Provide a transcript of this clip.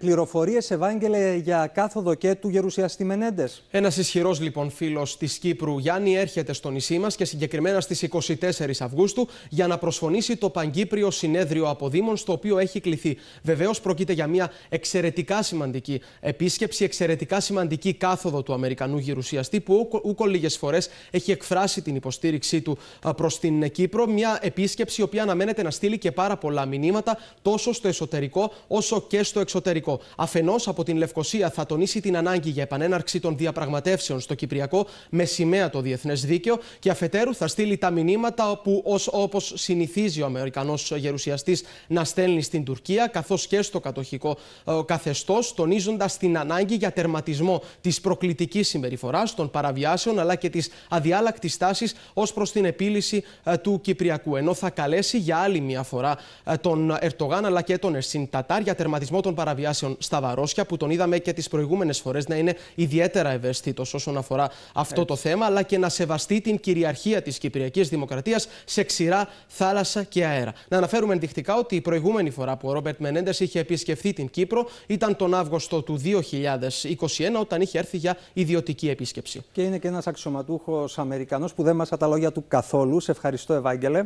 πληροφορίες, Ευάγγελε, για κάθοδο και του γερουσιαστή Μενέντες. Ένας ισχυρός λοιπόν φίλος της Κύπρου, Γιάννη, έρχεται στο νησί μας και συγκεκριμένα στις 24 Αυγούστου για να προσφωνήσει το Παγκύπριο Συνέδριο Αποδήμων στο οποίο έχει κληθεί. Βεβαίως πρόκειται για μια εξαιρετικά σημαντική επίσκεψη, εξαιρετικά σημαντική κάθοδο του Αμερικανού γερουσιαστή που ούκο λίγες φορές έχει εκφράσει την υποστήριξή του προς την Κύπρο. Μια επίσκεψη η οποία αναμένεται να στείλει και πάρα πολλά μηνύματα τόσο στο εσωτερικό όσο και στο εξωτερικό. Κυπριακό. Αφενός από την Λευκοσία θα τονίσει την ανάγκη για επανέναρξη των διαπραγματεύσεων στο Κυπριακό με σημαία το διεθνές δίκαιο και αφετέρου θα στείλει τα μηνύματα που όπως συνηθίζει ο Αμερικανός γερουσιαστής να στέλνει στην Τουρκία καθώς και στο κατοχικό ε, καθεστώς, τονίζοντας την ανάγκη για τερματισμό της προκλητικής συμπεριφοράς, των παραβιάσεων αλλά και της αδιάλακτης τάσης ως προς την επίλυση ε, του Κυπριακού. Ενώ θα καλέσει για άλλη μια φορά ε, τον Ερτογάν αλλά και τον Ερσίν Τατάρ για τερματισμό των παραβιάσεων στα Βαρόσια, που τον είδαμε και τις προηγούμενες φορές να είναι ιδιαίτερα ευαίσθητο όσον αφορά αυτό Έτσι. το θέμα, αλλά και να σεβαστεί την κυριαρχία της Κυπριακής Δημοκρατίας σε ξηρά θάλασσα και αέρα. Να αναφέρουμε ενδεικτικά ότι η προηγούμενη φορά που ο Ρόμπερτ Μενέντες είχε επισκεφθεί την Κύπρο ήταν τον Αύγουστο του 2021, όταν είχε έρθει για ιδιωτική επίσκεψη. Και είναι και ένας αξιωματούχος Αμερικανός που δεν μας τα λόγια του καθόλου. Σε ευχαριστώ, Ευάγγελε.